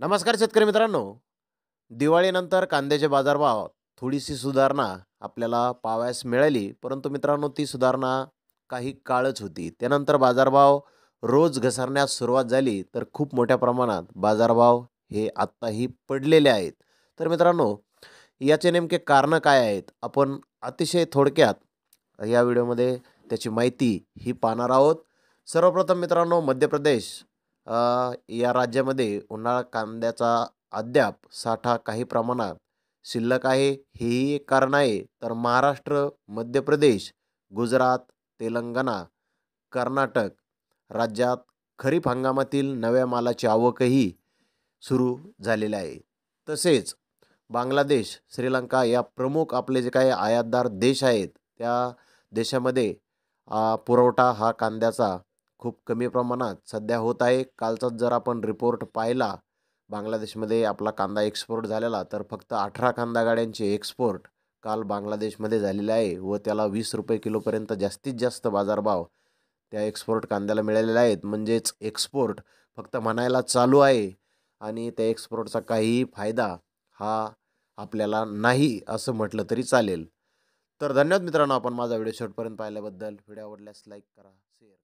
नमस्कार शेतकरी मित्रांनो दिवाळीनंतर कांद्याचे बाजारभाव थोडीशी सुधारणा आपल्याला पाहावयास मिळाली परंतु मित्रांनो ती सुधारणा काही काळच होती त्यानंतर बाजारभाव रोज घसरण्यास सुरुवात झाली तर खूप मोठ्या प्रमाणात बाजारभाव हे आत्ताही पडलेले आहेत तर मित्रांनो याचे नेमके कारणं काय आहेत आपण अतिशय थोडक्यात या व्हिडिओमध्ये त्याची माहिती ही पाहणार आहोत सर्वप्रथम मित्रांनो मध्य प्रदेश या राज्यामध्ये उन्हाळा कांद्याचा अद्याप साठा काही प्रमाणात शिल्लक आहे हेही एक कारण आहे तर महाराष्ट्र मध्य प्रदेश गुजरात तेलंगणा कर्नाटक राज्यात खरीप हंगामातील नव्या मालाची आवकही सुरू झालेली आहे तसेच बांगलादेश श्रीलंका या प्रमुख आपले जे काही आयातदार देश आहेत त्या देशामध्ये पुरवठा हा कांद्याचा खूप कमी प्रमाणात सध्या होत आहे कालचाच जर आपण रिपोर्ट पाहिला बांगलादेशमध्ये आपला कांदा एक्सपोर्ट झालेला तर फक्त अठरा कांदा गाड्यांचे एक्सपोर्ट काल बांगलादेशमध्ये झालेले आहे व त्याला वीस रुपये किलोपर्यंत जास्तीत जास्त बाजारभाव त्या एक्सपोर्ट कांद्याला मिळालेले आहेत म्हणजेच एक्सपोर्ट फक्त म्हणायला चालू आहे आणि त्या एक्सपोर्टचा काहीही फायदा हा आपल्याला नाही असं म्हटलं तरी चालेल तर धन्यवाद मित्रांनो आपण माझा व्हिडिओ शेवटपर्यंत पाहिल्याबद्दल व्हिडिओ आवडल्यास लाईक करा शेअर